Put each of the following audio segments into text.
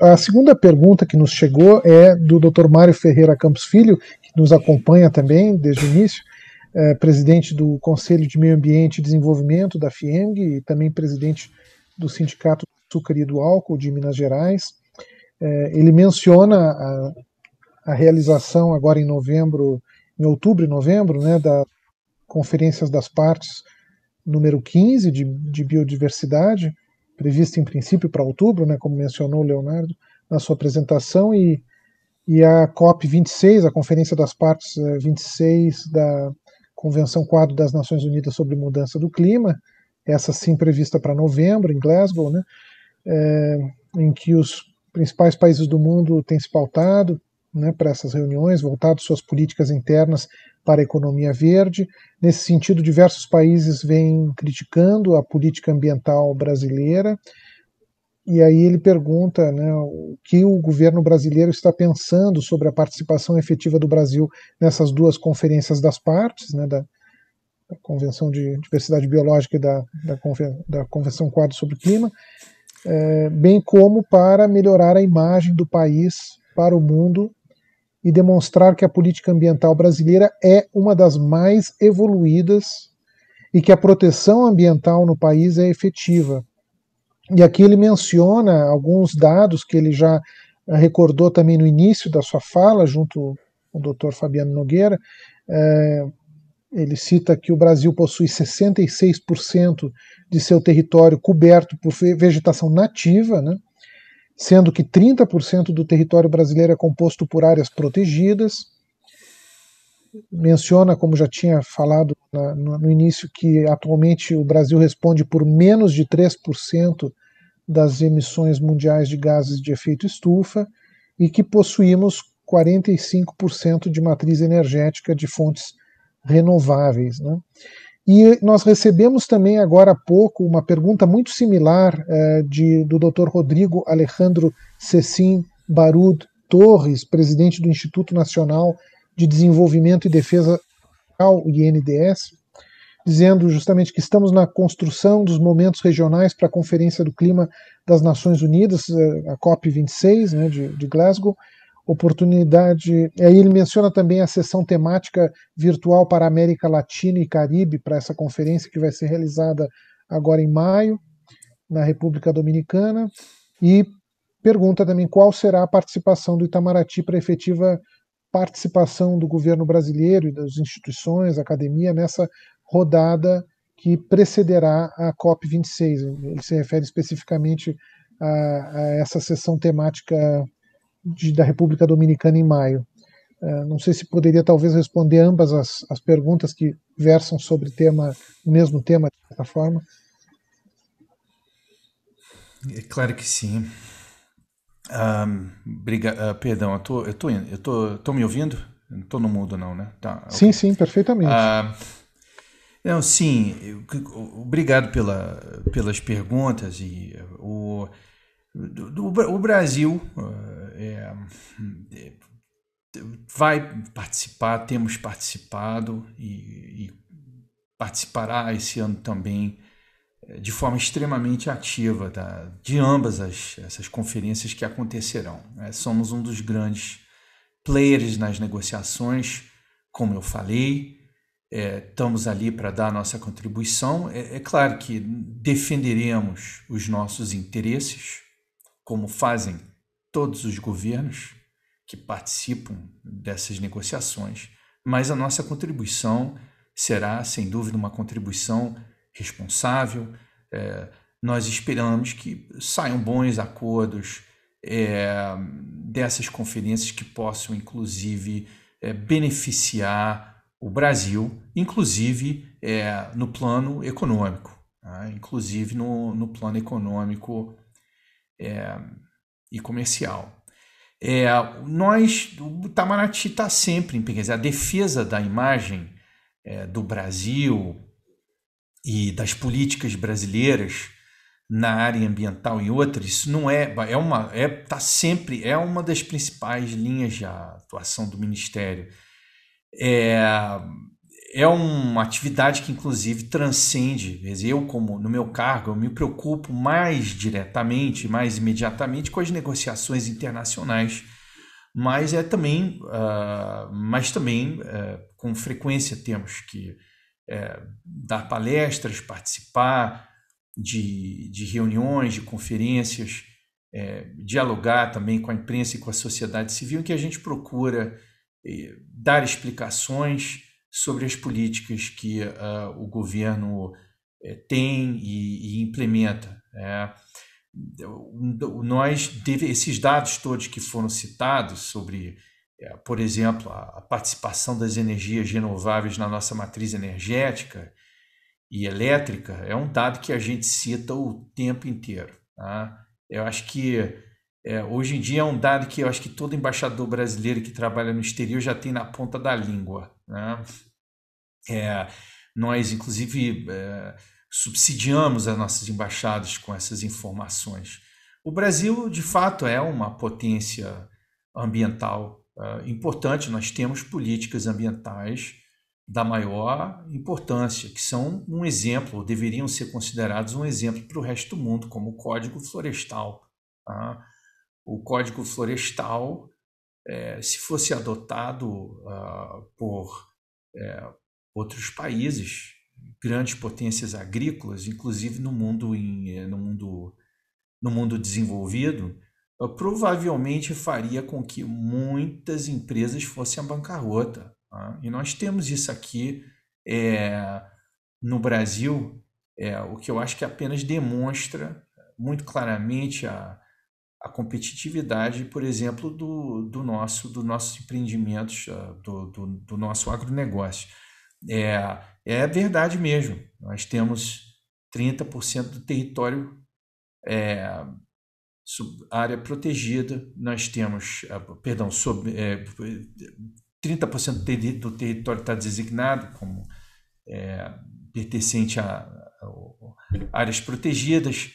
A segunda pergunta que nos chegou é do Dr. Mário Ferreira Campos Filho, que nos acompanha também desde o início, é, presidente do Conselho de Meio Ambiente e Desenvolvimento da FIENG e também presidente do Sindicato do Açúcar e do Álcool de Minas Gerais. É, ele menciona a, a, realização agora em novembro, em outubro e novembro, né, da Conferências das Partes número 15 de, de Biodiversidade, prevista em princípio para outubro, né, como mencionou o Leonardo na sua apresentação, e, e a COP26, a Conferência das Partes 26 eh, da Convenção Quadro das Nações Unidas sobre Mudança do Clima, essa sim prevista para novembro, em Glasgow, né, é, em que os principais países do mundo têm se pautado, né, para essas reuniões, voltado suas políticas internas para a economia verde. Nesse sentido, diversos países vêm criticando a política ambiental brasileira. E aí ele pergunta né, o que o governo brasileiro está pensando sobre a participação efetiva do Brasil nessas duas conferências das partes, né, da, da Convenção de Diversidade Biológica e da, da, da Convenção Quadro sobre o Clima, é, bem como para melhorar a imagem do país para o mundo e demonstrar que a política ambiental brasileira é uma das mais evoluídas e que a proteção ambiental no país é efetiva. E aqui ele menciona alguns dados que ele já recordou também no início da sua fala, junto com o doutor Fabiano Nogueira. É, ele cita que o Brasil possui 66% de seu território coberto por vegetação nativa, né? sendo que 30% do território brasileiro é composto por áreas protegidas. Menciona, como já tinha falado na, no início, que atualmente o Brasil responde por menos de 3% das emissões mundiais de gases de efeito estufa e que possuímos 45% de matriz energética de fontes renováveis. Né? E nós recebemos também agora há pouco uma pergunta muito similar eh, de, do Dr. Rodrigo Alejandro Cecim Barud Torres, presidente do Instituto Nacional de Desenvolvimento e Defesa Social, INDS, dizendo justamente que estamos na construção dos momentos regionais para a Conferência do Clima das Nações Unidas, eh, a COP26 né, de, de Glasgow, oportunidade. Aí ele menciona também a sessão temática virtual para América Latina e Caribe, para essa conferência que vai ser realizada agora em maio, na República Dominicana. E pergunta também qual será a participação do Itamaraty para efetiva participação do governo brasileiro e das instituições, academia, nessa rodada que precederá a COP26. Ele se refere especificamente a, a essa sessão temática de, da República Dominicana em maio. É, não sei se poderia talvez responder ambas as, as perguntas que versam sobre tema, o mesmo tema, de certa forma. É claro que sim. Um, briga, uh, perdão, eu tô, eu tô, eu tô, tô me ouvindo? Não no mudo não, né? Tá, okay. Sim, sim, perfeitamente. Uh, não, sim, eu, obrigado pela, pelas perguntas e ah, o, do, do, o Brasil é, vai participar, temos participado e, e, participará esse ano também é, de forma extremamente ativa da, tá? de ambas as, essas conferências que acontecerão. É, somos um dos grandes players nas negociações, como eu falei, é, estamos ali para dar nossa contribuição. É, é claro que defenderemos os nossos interesses, como fazem todos os governos que participam dessas negociações, mas a nossa contribuição será, sem dúvida, uma contribuição responsável. É, nós esperamos que saiam bons acordos é, dessas conferências que possam, inclusive, é, beneficiar o Brasil, inclusive é, no plano econômico, né? inclusive no, no plano econômico é, e comercial. É, nós, o Itamaraty está sempre empenhado. A defesa da imagem é, do Brasil e das políticas brasileiras na área ambiental e outras, isso não é, é uma, é, tá sempre, é uma das principais linhas de atuação do Ministério. É, é uma atividade que inclusive transcende. Eu, como no meu cargo, eu me preocupo mais diretamente, mais imediatamente com as negociações internacionais, mas é também, uh, mas também uh, com frequência temos que uh, dar palestras, participar de, de reuniões, de conferências, eh, dialogar também com a imprensa e com a sociedade civil, em que a gente procura dar explicações sobre as políticas que uh, o governo uh, tem e, e implementa. É, nós esses dados todos que foram citados sobre, eh, por exemplo, a, a participação das energias renováveis na nossa matriz energética e elétrica é um dado que a gente cita o tempo inteiro. Tá? Eu acho que é, hoje em dia é um dado que eu acho que todo embaixador brasileiro que trabalha no exterior já tem na ponta da língua. Né? É, nós, inclusive, é, subsidiamos as nossas embaixadas com essas informações. O Brasil, de fato, é uma potência ambiental é, importante. Nós temos políticas ambientais da maior importância, que são um exemplo, ou deveriam ser considerados um exemplo para o resto do mundo, como o Código Florestal. Tá? O Código Florestal é, se fosse adotado uh, por é, outros países, grandes potências agrícolas, inclusive no mundo, em, eh, no mundo, no mundo desenvolvido, uh, provavelmente faria com que muitas empresas fossem à bancarrota. Tá? E nós temos isso aqui é, no Brasil, é, o que eu acho que apenas demonstra muito claramente a, a competitividade, por exemplo, do, do nosso dos nossos empreendimentos, eh, do, do, do, nosso agronegócio. É, é verdade mesmo. Nós temos 30% do território é, sub, área protegida, nós temos, eh, perdão, sob, é, eh, 30% do território está designado como é, pertencente a, a, a áreas protegidas,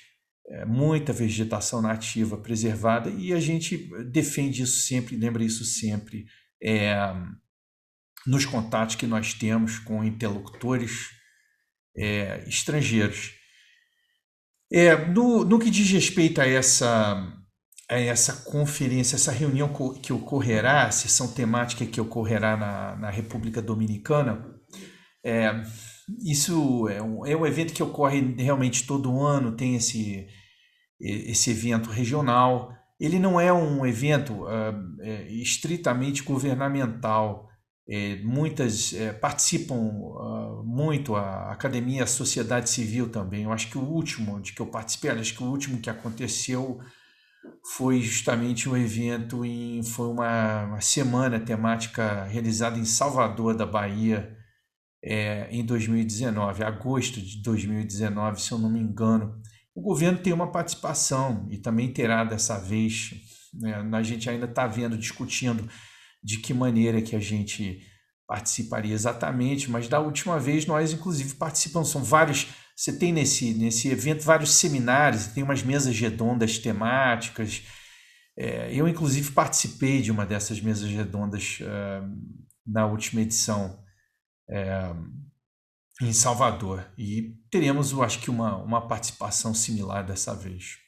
é, muita vegetação nativa preservada e a gente defende isso sempre, lembra isso sempre é, nos contatos que nós temos com interlocutores é, estrangeiros. É, no, no, que diz respeito a essa, a essa conferência, essa reunião que ocorrerá, a sessão temática que ocorrerá na, na República Dominicana, é, isso é um, é um evento que ocorre realmente todo ano, tem esse, esse evento regional. Ele não é um evento ah, é, estritamente governamental. É, muitas é, participam uh, muito a academia, a sociedade civil também. Eu acho que o último de que eu participei, acho que o último que aconteceu foi justamente um evento em foi uma, uma semana temática realizada em Salvador da Bahia é, em 2019, agosto de 2019, se eu não me engano. O governo tem uma participação e também terá dessa vez. Né? A gente ainda está vendo, discutindo de que maneira que a gente participaria exatamente, mas da última vez nós, inclusive, participamos. São vários. Você tem nesse, nesse evento vários seminários, tem umas mesas redondas temáticas. É, eu, inclusive, participei de uma dessas mesas redondas uh, na última edição. É, em Salvador. E teremos, eu acho que, uma, uma participação similar dessa vez.